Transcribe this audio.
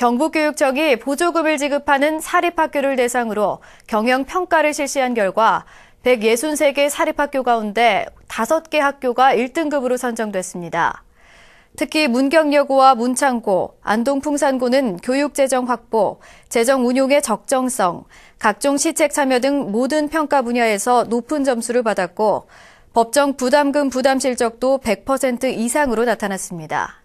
경북교육청이 보조금을 지급하는 사립학교를 대상으로 경영평가를 실시한 결과 163개 사립학교 가운데 5개 학교가 1등급으로 선정됐습니다. 특히 문경여고와 문창고, 안동풍산고는 교육재정 확보, 재정 운용의 적정성, 각종 시책 참여 등 모든 평가 분야에서 높은 점수를 받았고, 법정 부담금 부담 실적도 100% 이상으로 나타났습니다.